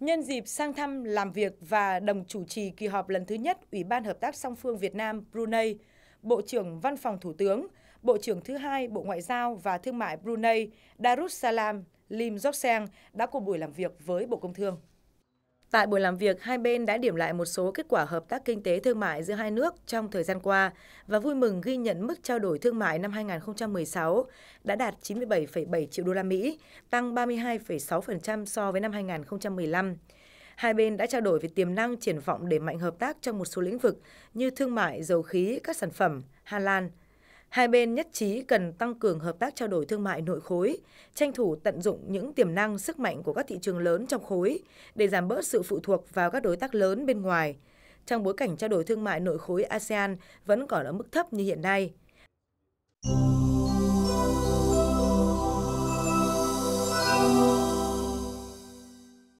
Nhân dịp sang thăm, làm việc và đồng chủ trì kỳ họp lần thứ nhất Ủy ban Hợp tác song phương Việt Nam Brunei, Bộ trưởng Văn phòng Thủ tướng, Bộ trưởng thứ hai Bộ Ngoại giao và Thương mại Brunei Darussalam Lim Jokseng đã cùng buổi làm việc với Bộ Công Thương. Tại buổi làm việc, hai bên đã điểm lại một số kết quả hợp tác kinh tế thương mại giữa hai nước trong thời gian qua và vui mừng ghi nhận mức trao đổi thương mại năm 2016 đã đạt 97,7 triệu đô la Mỹ, tăng 32,6% so với năm 2015. Hai bên đã trao đổi về tiềm năng triển vọng để mạnh hợp tác trong một số lĩnh vực như thương mại, dầu khí, các sản phẩm, Hà Lan, Hai bên nhất trí cần tăng cường hợp tác trao đổi thương mại nội khối, tranh thủ tận dụng những tiềm năng sức mạnh của các thị trường lớn trong khối để giảm bớt sự phụ thuộc vào các đối tác lớn bên ngoài. Trong bối cảnh trao đổi thương mại nội khối ASEAN vẫn còn ở mức thấp như hiện nay.